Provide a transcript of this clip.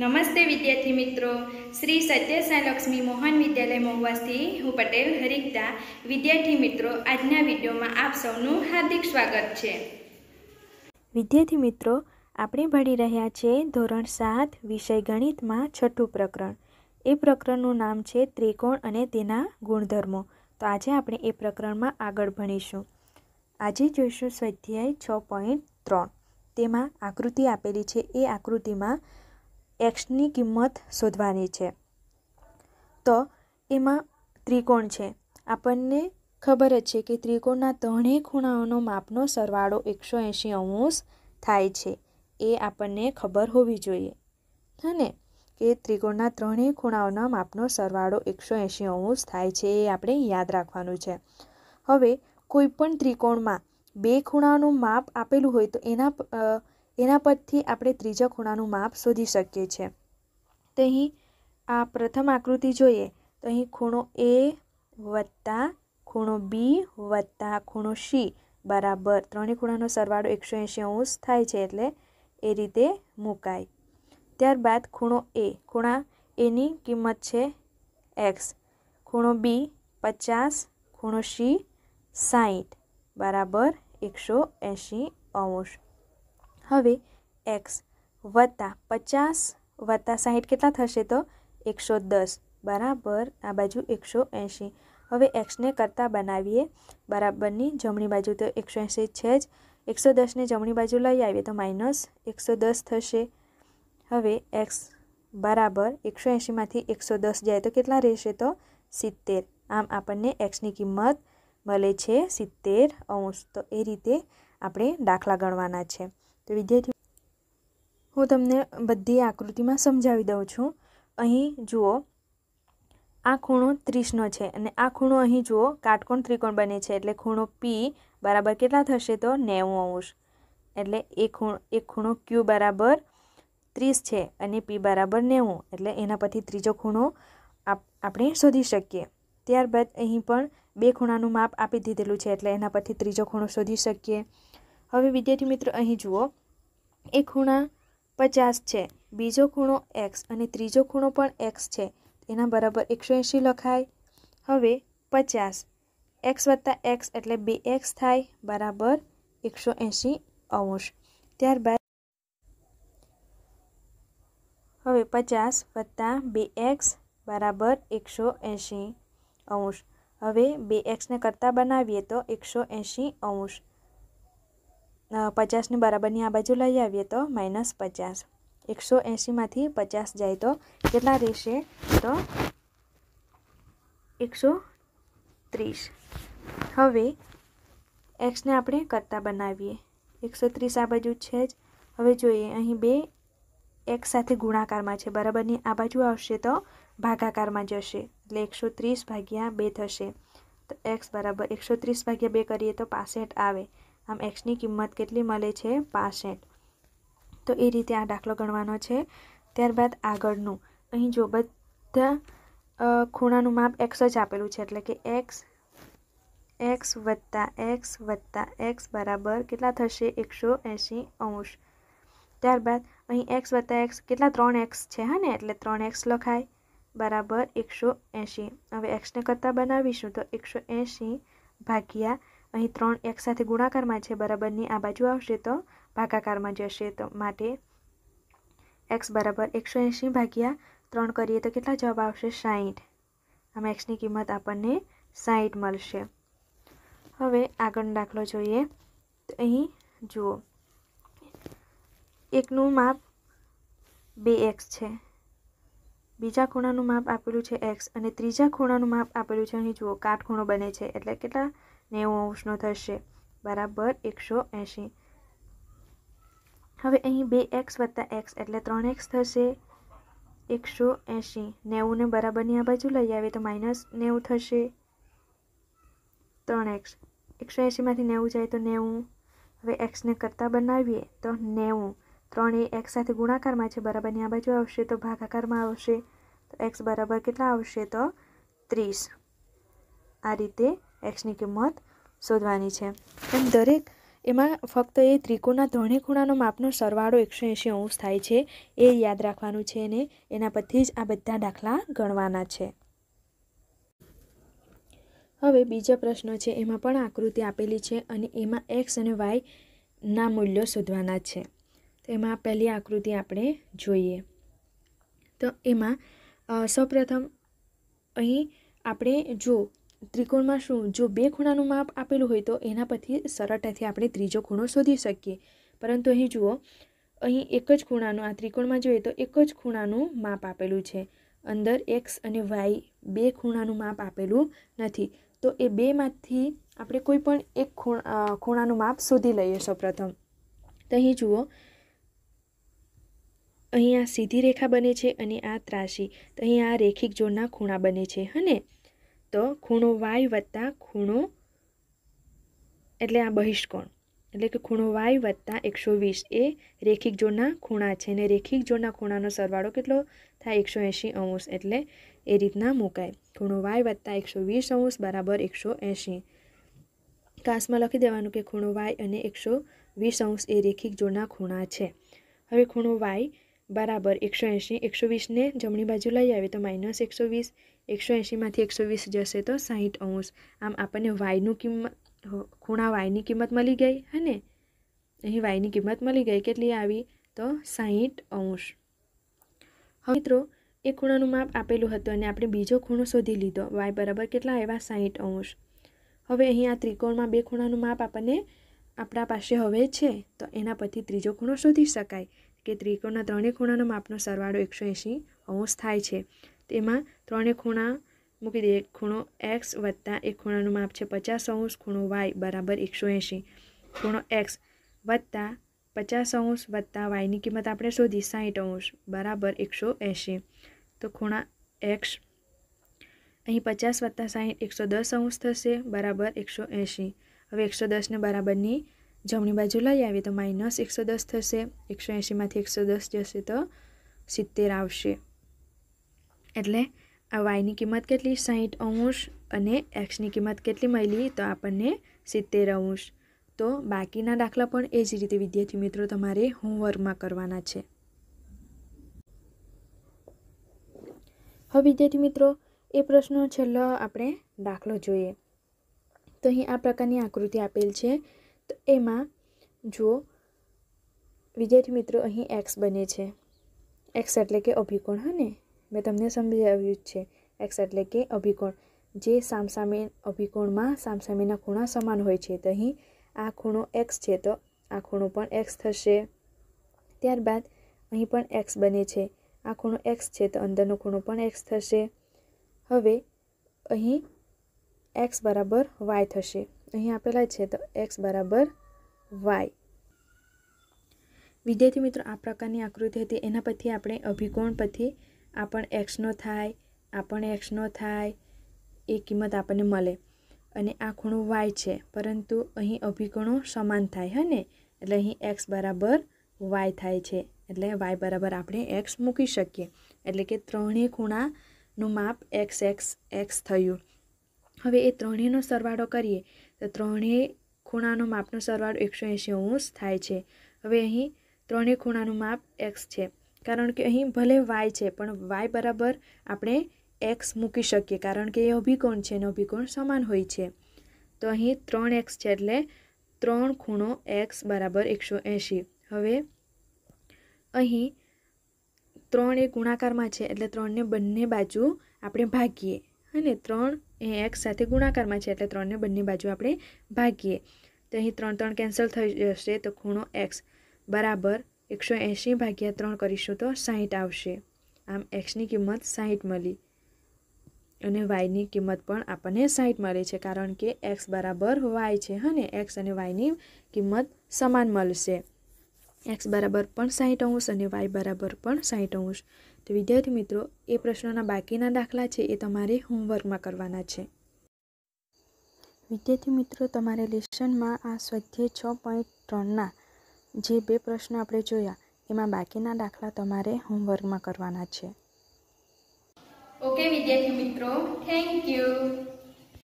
નમસ્તે વિદ્યાર્થી મિત્રો શ્રી સત્યસાઈ લક્ષ્મી મોહન વિદ્યાલય મહુવાસથી હું પટેલ હરિકતા વિદ્યાર્થી મિત્રો આજના વિડીયોમાં આપ સૌનું હાર્દિક સ્વાગત છે વિદ્યાર્થી મિત્રો આપણે ભણી રહ્યા છીએ ધોરણ સાત વિષય ગણિતમાં છઠ્ઠું પ્રકરણ એ પ્રકરણનું નામ છે ત્રિકોણ અને તેના ગુણધર્મો તો આજે આપણે એ પ્રકરણમાં આગળ ભણીશું આજે જોઈશું સ્વાધ્યાય છ પોઈન્ટ ત્રણ તેમાં આકૃતિ આપેલી છે એ આકૃતિમાં એક્સની કિંમત શોધવાની છે તો એમાં ત્રિકોણ છે આપણને ખબર જ છે કે ત્રિકોણના ત્રણેય ખૂણાઓનો માપનો સરવાળો એકસો એંશી અંશ થાય છે એ આપણને ખબર હોવી જોઈએ હને કે ત્રિકોણના ત્રણેય ખૂણાઓના માપનો સરવાળો એકસો એંશી અંશ થાય છે એ આપણે યાદ રાખવાનું છે હવે કોઈપણ ત્રિકોણમાં બે ખૂણાઓનું માપ આપેલું હોય તો એના એના પરથી આપણે ત્રીજા ખૂણાનું માપ શોધી શકીએ છીએ તો અહીં આ પ્રથમ આકૃતિ જોઈએ તો અહીં ખૂણો એ વત્તા ખૂણો બી વત્તા ખૂણો સી બરાબર ત્રણેય ખૂણાનો સરવાળો એકસો એંશી અંશ થાય છે એટલે એ રીતે મુકાય ત્યારબાદ ખૂણો એ ખૂણા એની કિંમત છે એક્સ ખૂણો બી પચાસ ખૂણો સી સાહીઠ બરાબર એકસો એંશી અંશ હવે એક્સ વત્તા પચાસ વત્તા સાહીઠ કેટલા થશે તો એકસો દસ બરાબર આ બાજુ એકસો એંશી હવે એક્સને કરતાં બનાવીએ બરાબરની જમણી બાજુ તો એકસો એંશી છે જ એકસો દસને જમણી બાજુ લઈ આવીએ તો માઇનસ એકસો દસ થશે હવે એક્સ બરાબર એકસો એંશીમાંથી એકસો દસ જાય તો કેટલા રહેશે તો સિત્તેર આમ આપણને એક્સની કિંમત મળે છે સિત્તેર અંશ તો એ રીતે આપણે દાખલા ગણવાના છે તો વિદ્યાર્થી હું તમને બધી આકૃતિમાં સમજાવી દઉં છું અહીં જુઓ આ ખૂણો ત્રીસનો છે અને આ ખૂણો અહીં જુઓ કાટકોણ ત્રિકોણ બને છે એટલે ખૂણો પી બરાબર કેટલા થશે તો નેવું અંશ એટલે એ ખૂણો એક ખૂણો ક્યુ બરાબર ત્રીસ છે અને પી બરાબર નેવું એટલે એના પરથી ત્રીજો ખૂણો આપણે શોધી શકીએ ત્યારબાદ અહીં પણ બે ખૂણાનું માપ આપી દીધેલું છે એટલે એના પરથી ત્રીજો ખૂણો શોધી શકીએ હવે વિદ્યાર્થી મિત્રો અહીં જુઓ એ ખૂણા પચાસ છે બીજો ખૂણો એક્સ અને ત્રીજો ખૂણો પણ એક્સ છે એના બરાબર એકસો એંશી લખાય હવે પચાસ એક્સ વત્તા એક્સ એટલે બે એક્સ થાય બરાબર એકસો એંશી અંશ ત્યારબાદ હવે પચાસ વત્તા બે એક્સ બરાબર એકસો એંશી અંશ હવે બે એક્સને કરતાં બનાવીએ તો એકસો એંશી અંશ પચાસની બરાબરની આ બાજુ લઈ આવીએ તો માઇનસ પચાસ એકસો એંશીમાંથી પચાસ જાય તો કેટલા રહેશે તો એકસો ત્રીસ હવે એક્સને આપણે કરતાં બનાવીએ એકસો ત્રીસ આ બાજુ છે જ હવે જોઈએ અહીં બે એક્સ સાથે ગુણાકારમાં છે બરાબરની આ બાજુ આવશે તો ભાગાકારમાં જશે એટલે એકસો ત્રીસ ભાગ્યા બે થશે તો એક્સ બરાબર એકસો ત્રીસ ભાગ્યા બે કરીએ તો પાસઠ આવે આમ એક્સની કિંમત કેટલી મળે છે પાસઠ તો એ રીતે આ દાખલો ગણવાનો છે ત્યારબાદ આગળનું અહીં જો બધા ખૂણાનું માપ એક્સ જ આપેલું છે એટલે કે એક્સ એક્સ વત્તા એક્સ વત્તા એક્સ બરાબર કેટલા થશે એકસો એંશી અંશ ત્યારબાદ અહીં એક્સ વત્તા એક્સ કેટલા ત્રણ એક્સ છે હા ને એટલે ત્રણ એક્સ લખાય બરાબર એકસો એંશી હવે એક્સને કરતાં બનાવીશું તો એકસો એંશી ભાગ્યા અહીં ત્રણ એક સાથે ગુણાકારમાં છે બરાબરની આ બાજુ આવશે તો ભાગાકારમાં જશે તો માટે એક્સ બરાબર એકસો એંશી ભાગ્યા ત્રણ કરીએ તો કેટલા જવાબ આવશે સાહીઠ આમ એક્સની કિંમત આપણને સાહીઠ મળશે હવે આગળનો દાખલો જોઈએ તો અહીં જુઓ એકનું માપ બે એક્સ છે બીજા ખૂણાનું માપ આપેલું છે એક્સ અને ત્રીજા ખૂણાનું માપ આપેલું છે અહીં જુઓ કાટખૂણો બને છે એટલે કેટલા નેવું અંશનો થશે બરાબર એકસો એંશી હવે અહીં બે એક્સ વત્તા એક્સ એટલે ત્રણ એક્સ થશે એકસો એંશી નેવુંને બરાબરની આ બાજુ લઈ આવે તો માઇનસ નેવું થશે ત્રણ એક્સ એકસો એંશીમાંથી નેવું જાય તો નેવું હવે એક્સને કરતાં બનાવીએ તો નેવું ત્રણ એ એક્સ સાથે ગુણાકારમાં છે બરાબરની આ બાજુ આવશે તો ભાગાકારમાં આવશે તો એક્સ બરાબર કેટલા આવશે તો ત્રીસ આ રીતે એક્સની કિંમત શોધવાની છે એમ દરેક એમાં ફક્ત એ ત્રિકોણના ત્રણે ખૂણાનો માપનો સરવાળો એકસો એંશી અંશ થાય છે એ યાદ રાખવાનું છે અને એના પરથી જ આ બધા દાખલા ગણવાના છે હવે બીજા પ્રશ્ન છે એમાં પણ આકૃતિ આપેલી છે અને એમાં એક્સ અને વાયના મૂલ્યો શોધવાના છે તો એમાં પહેલી આકૃતિ આપણે જોઈએ તો એમાં સૌપ્રથમ અહીં આપણે જો ત્રિકોણમાં શું જો બે ખૂણાનું માપ આપેલું હોય તો એના પરથી સરળતાથી આપણે ત્રીજો ખૂણો શોધી શકીએ પરંતુ અહીં જુઓ અહીં એક જ ખૂણાનું આ ત્રિકોણમાં જોઈએ તો એક જ ખૂણાનું માપ આપેલું છે અંદર એક્સ અને વાય બે ખૂણાનું માપ આપેલું નથી તો એ બેમાંથી આપણે કોઈ પણ એક ખૂણાનું માપ શોધી લઈએ સૌપ્રથમ તો અહીં જુઓ અહીં આ સીધી રેખા બને છે અને આ ત્રાસી તો અહીં આ રેખિક જોડના ખૂણા બને છે હને તો ખૂણો વાય વત્તા ખૂણો એટલે આ બહિષ્કોણ એટલે કે ખૂણો વાય વત્તા એકસો વીસ એ રેખિક જોડના ખૂણા છે અને રેખિક જોડના ખૂણાનો સરવાળો કેટલો થાય એકસો એંશી અંશ એટલે એ રીતના મુકાય ખૂણો વાય વત્તા એકસો વીસ અંશ બરાબર એકસો એંશી કાસમાં લખી દેવાનું કે ખૂણો વાય અને એકસો વીસ અંશ એ રેખિક જોડના ખૂણા છે હવે ખૂણો વાય બરાબર એકસો એંશી એકસો વીસને જમણી બાજુ લઈ આવે તો માઇનસ એકસો વીસ એકસો એંશીમાંથી એકસો વીસ જશે તો સાહીઠ અંશ આમ આપણને વાયનું કિંમત ખૂણા વાયની કિંમત મળી ગઈ હે અહીં વાયની કિંમત મળી ગઈ કેટલી આવી તો સાહીઠ અંશ હવે મિત્રો એ ખૂણાનું માપ આપેલું હતું અને આપણે બીજો ખૂણો શોધી લીધો વાય બરાબર કેટલા આવ્યા સાહીઠ અંશ હવે અહીં આ ત્રિકોણમાં બે ખૂણાનું માપ આપણને આપણા પાસે હવે છે તો એના પરથી ત્રીજો ખૂણો શોધી શકાય કે ત્રિકોણના ત્રણેય ખૂણાનો માપનો સરવાળો એકસો એંશી અંશ થાય છે તેમાં ત્રણેય ખૂણા મૂકી દઈએ ખૂણો એક્સ વત્તા એક ખૂણાનું માપ છે પચાસ અંશ ખૂણો વાય બરાબર એકસો એંશી ખૂણો એક્સ વત્તા પચાસ અંશ વત્તા વાયની કિંમત આપણે શોધી સાહીઠ અંશ બરાબર એકસો એંશી તો ખૂણા એક્સ અહીં પચાસ વત્તા સાહીઠ એકસો દસ અંશ થશે બરાબર એકસો એંશી હવે એકસો દસને બરાબરની જમણી બાજુ લઈ આવીએ તો માઇનસ એકસો દસ થશે એકસો એંશીમાંથી એકસો દસ જશે તો સિત્તેર આવશે એટલે આ વાયની કિંમત કેટલી સાહીઠ અંશ અને એક્સની કિંમત કેટલી મળી તો આપણને સિત્તેર અંશ તો બાકીના દાખલા પણ એ જ રીતે વિદ્યાર્થી મિત્રો તમારે હોમવર્કમાં કરવાના છે હવે વિદ્યાર્થી મિત્રો એ પ્રશ્ન છેલ્લો આપણે દાખલો જોઈએ તો અહીં આ પ્રકારની આકૃતિ આપેલ છે તો એમાં જુઓ વિદ્યાર્થી મિત્રો અહીં એક્સ બને છે એક્સ એટલે કે અભિકોણ હને મેં તમને સમજાવ્યું જ છે એક્સ એટલે કે અભિકોણ જે સામસામે અભિકોણમાં સામસામેના ખૂણા સમાન હોય છે તો અહીં આ ખૂણો એક્સ છે તો આ ખૂણો પણ એક્સ થશે ત્યારબાદ અહીં પણ એક્સ બને છે આ ખૂણો એક્સ છે તો અંદરનો ખૂણો પણ એક્સ થશે હવે અહીં એક્સ બરાબર વાય થશે અહીં આપેલા છે તો એક્સ બરાબર વાય વિદ્યાર્થી મિત્રો આ પ્રકારની આકૃતિ હતી એના પછી આપણે અભિકોણ પછી આપણ એક્સનો થાય આ પણ એક્સનો થાય એ કિંમત આપણને મળે અને આ ખૂણો વાય છે પરંતુ અહીં અભિકોણો સમાન થાય હે એટલે અહીં એક્સ બરાબર વાય થાય છે એટલે વાય બરાબર આપણે એક્સ મૂકી શકીએ એટલે કે ત્રણેય ખૂણાનું માપ એક્સ એક્સ એક્સ થયું હવે એ ત્રણેયનો સરવાળો કરીએ તો ત્રણેય ખૂણાનો માપનો સરવાળો એકસો એંસી અંશ થાય છે હવે અહીં ત્રણેય ખૂણાનું માપ એક્સ છે કારણ કે અહીં ભલે વાય છે પણ વાય બરાબર આપણે એક્સ મૂકી શકીએ કારણ કે એ અભિકોણ છે અને અભિકોણ સમાન હોય છે તો અહીં ત્રણ એક્સ છે એટલે ત્રણ ખૂણો એક્સ બરાબર એકસો એંશી હવે અહીં ત્રણ એ ગુણાકારમાં છે એટલે ત્રણને બંને બાજુ આપણે ભાગીએ અને ત્રણ એ એક્સ સાથે ગુણાકારમાં છે એટલે ત્રણને બંને બાજુ આપણે ભાગીએ તો અહીં ત્રણ ત્રણ કેન્સલ થઈ જશે તો ખૂણો એક્સ બરાબર એકસો એંશી ભાગ્યા ત્રણ કરીશું તો સાહીઠ આવશે આમ એક્સની કિંમત સાહીઠ મળી અને વાયની કિંમત પણ આપણને સાહીઠ મળે છે કારણ કે એક્સ બરાબર વાય છે હા ને એક્સ અને વાયની કિંમત સમાન મળશે એક્સ બરાબર પણ સાહીઠ અંશ અને વાય બરાબર પણ સાહીઠ અંશ તો વિદ્યાર્થી મિત્રો એ પ્રશ્નોના બાકીના દાખલા છે એ તમારે હોમવર્કમાં કરવાના છે વિદ્યાર્થી મિત્રો તમારે લેશનમાં આ સ્વાધ્યાય છ પોઈન્ટ ત્રણના જે બે પ્રશ્નો આપણે જોયા એમાં બાકીના દાખલા તમારે હોમવર્કમાં કરવાના છે ઓકે વિદ્યાર્થી મિત્રો થેન્ક યુ